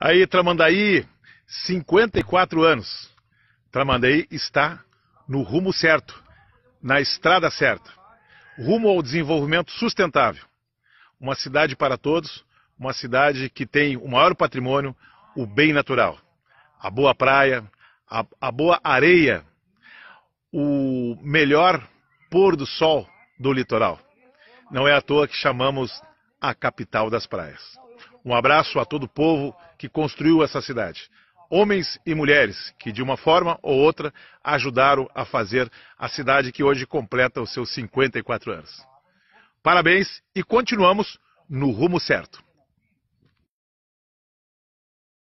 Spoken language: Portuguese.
Aí, Tramandaí, 54 anos. Tramandaí está no rumo certo, na estrada certa, rumo ao desenvolvimento sustentável. Uma cidade para todos, uma cidade que tem o maior patrimônio, o bem natural. A boa praia, a, a boa areia, o melhor pôr do sol do litoral. Não é à toa que chamamos a capital das praias. Um abraço a todo o povo que construiu essa cidade. Homens e mulheres que, de uma forma ou outra, ajudaram a fazer a cidade que hoje completa os seus 54 anos. Parabéns e continuamos no rumo certo.